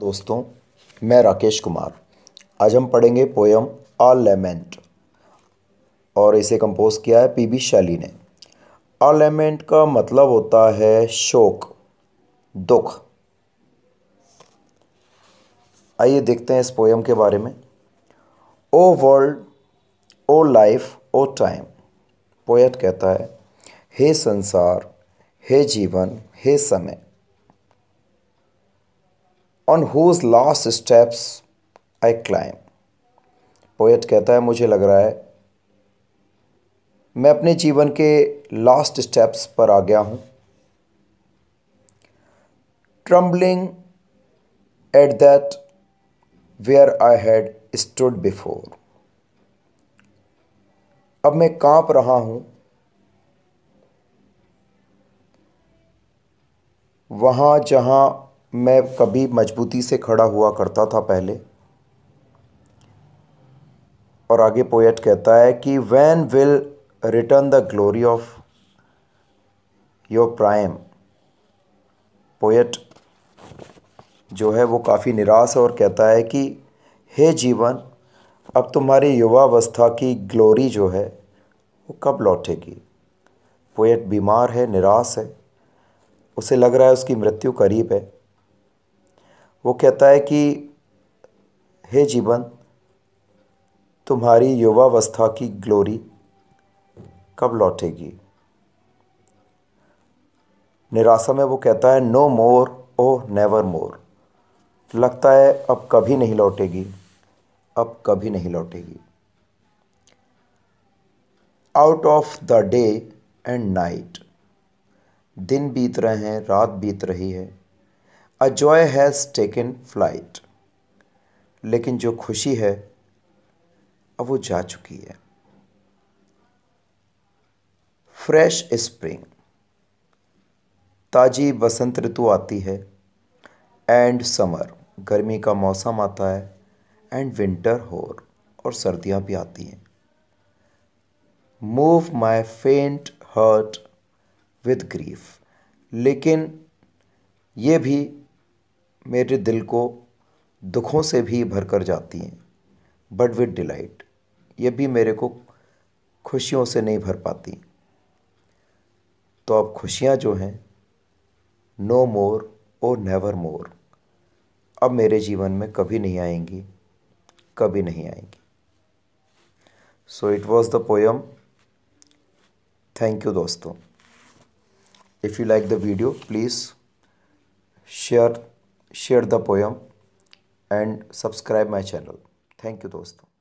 दोस्तों मैं राकेश कुमार आज हम पढ़ेंगे पोयम आ लेमेंट और इसे कंपोज किया है पीबी शैली ने आ लेमेंट का मतलब होता है शोक दुख आइए देखते हैं इस पोयम के बारे में O world O life O time poet कहता है हे संसार हे जीवन हे समय on whose last steps I climb poet कहता है मुझे लग रहा है मैं अपने जीवन के लास्ट स्टेप्स पर आ गया हूँ trembling at that where I had stood before अब मैं कांप रहा हूँ वहाँ जहाँ मैं कभी मजबूती से खड़ा हुआ करता था पहले और आगे पोएट कहता है कि when will return the glory of your prime poet जो है वो काफ़ी निराश है और कहता है कि हे जीवन अब तुम्हारी युवावस्था की ग्लोरी जो है वो कब लौटेगी पोएट बीमार है निराश है उसे लग रहा है उसकी मृत्यु करीब है वो कहता है कि हे जीवन तुम्हारी युवावस्था की ग्लोरी कब लौटेगी निराशा में वो कहता है नो मोर ओ नेवर मोर लगता है अब कभी नहीं लौटेगी अब कभी नहीं लौटेगी out of the day and night दिन बीत रहे हैं रात बीत रही है a joy has taken flight लेकिन जो खुशी है अब वो जा चुकी है फ्रेश स्प्रिंग ताजी बसंत ऋतु आती है एंड समर गर्मी का मौसम आता है एंड विंटर होर और सर्दियां भी आती हैं मूव माई फेंट हर्ट विद ग्रीफ लेकिन ये भी मेरे दिल को दुखों से भी भर कर जाती हैं बट विद डिलाइट ये भी मेरे को खुशियों से नहीं भर पाती तो अब खुशियाँ जो हैं नो मोर और नेवर मोर अब मेरे जीवन में कभी नहीं आएंगी कभी नहीं आएंगी so it was the poem thank you दोस्तों if you like the video please share share the poem and subscribe my channel thank you दोस्तों